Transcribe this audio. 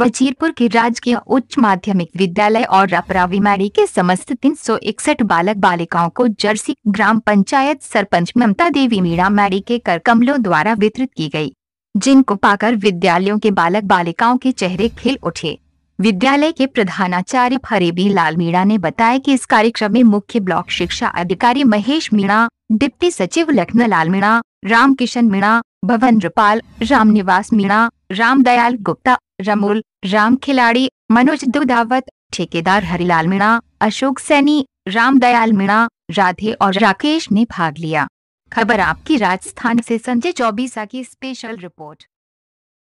वजीरपुर के राजकीय उच्च माध्यमिक विद्यालय और रपराविमारी के समस्त तीन बालक बालिकाओं को जर्सी ग्राम पंचायत सरपंच ममता देवी मीणा मैडी के कर कमलों द्वारा वितरित की गई, जिनको पाकर विद्यालयों के बालक बालिकाओं के चेहरे खिल उठे विद्यालय के प्रधानाचार्य फरेबी लाल मीणा ने बताया कि इस कार्यक्रम में मुख्य ब्लॉक शिक्षा अधिकारी महेश मीणा डिप्टी सचिव लखनलाल मीणा रामकिशन मीणा भवन रूपाल रामनिवास मीणा रामदयाल गुप्ता रमूल राम खिलाड़ी मनोज दुधावत ठेकेदार हरिलाल मीणा अशोक सैनी रामदयाल मीणा राधे और राकेश ने भाग लिया खबर आपकी राजस्थान से संजय चौबीसा की स्पेशल रिपोर्ट